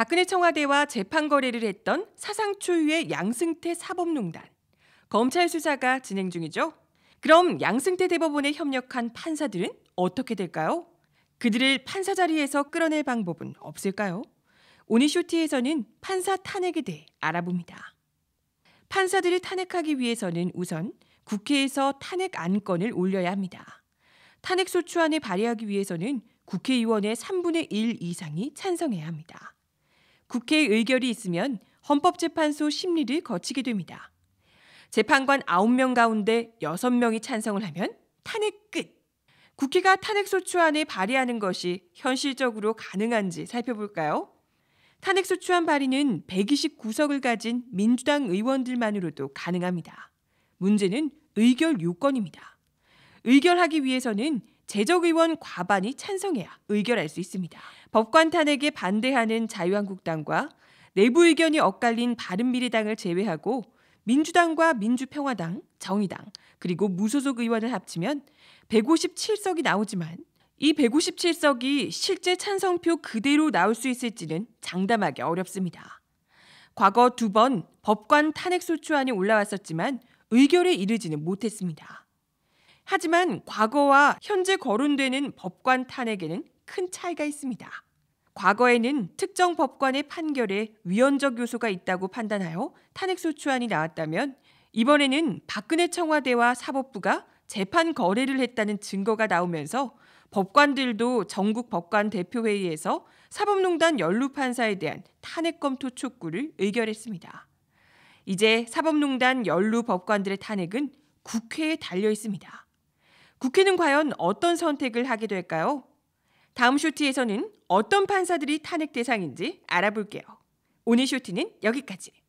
박근혜 청와대와 재판 거래를 했던 사상 초유의 양승태 사법농단. 검찰 수사가 진행 중이죠. 그럼 양승태 대법원에 협력한 판사들은 어떻게 될까요? 그들을 판사 자리에서 끌어낼 방법은 없을까요? 오니쇼티에서는 판사 탄핵에 대해 알아봅니다. 판사들을 탄핵하기 위해서는 우선 국회에서 탄핵 안건을 올려야 합니다. 탄핵 소추안을 발의하기 위해서는 국회의원의 3분의 1 이상이 찬성해야 합니다. 국회의 결이 있으면 헌법재판소 심리를 거치게 됩니다. 재판관 9명 가운데 6명이 찬성을 하면 탄핵 끝! 국회가 탄핵소추안을 발의하는 것이 현실적으로 가능한지 살펴볼까요? 탄핵소추안 발의는 129석을 가진 민주당 의원들만으로도 가능합니다. 문제는 의결 요건입니다. 의결하기 위해서는 재적 의원 과반이 찬성해야 의결할 수 있습니다. 법관 탄핵에 반대하는 자유한국당과 내부 의견이 엇갈린 바른미래당을 제외하고 민주당과 민주평화당, 정의당, 그리고 무소속 의원을 합치면 157석이 나오지만 이 157석이 실제 찬성표 그대로 나올 수 있을지는 장담하기 어렵습니다. 과거 두 번 법관 탄핵소추안이 올라왔었지만 의결에 이르지는 못했습니다. 하지만 과거와 현재 거론되는 법관 탄핵에는 큰 차이가 있습니다. 과거에는 특정 법관의 판결에 위헌적 요소가 있다고 판단하여 탄핵소추안이 나왔다면 이번에는 박근혜 청와대와 사법부가 재판 거래를 했다는 증거가 나오면서 법관들도 전국 법관 대표회의에서 사법농단 연루 판사에 대한 탄핵 검토 촉구를 의결했습니다. 이제 사법농단 연루 법관들의 탄핵은 국회에 달려 있습니다. 국회는 과연 어떤 선택을 하게 될까요? 다음 쇼티에서는 어떤 판사들이 탄핵 대상인지 알아볼게요. 오늘 쇼티는 여기까지.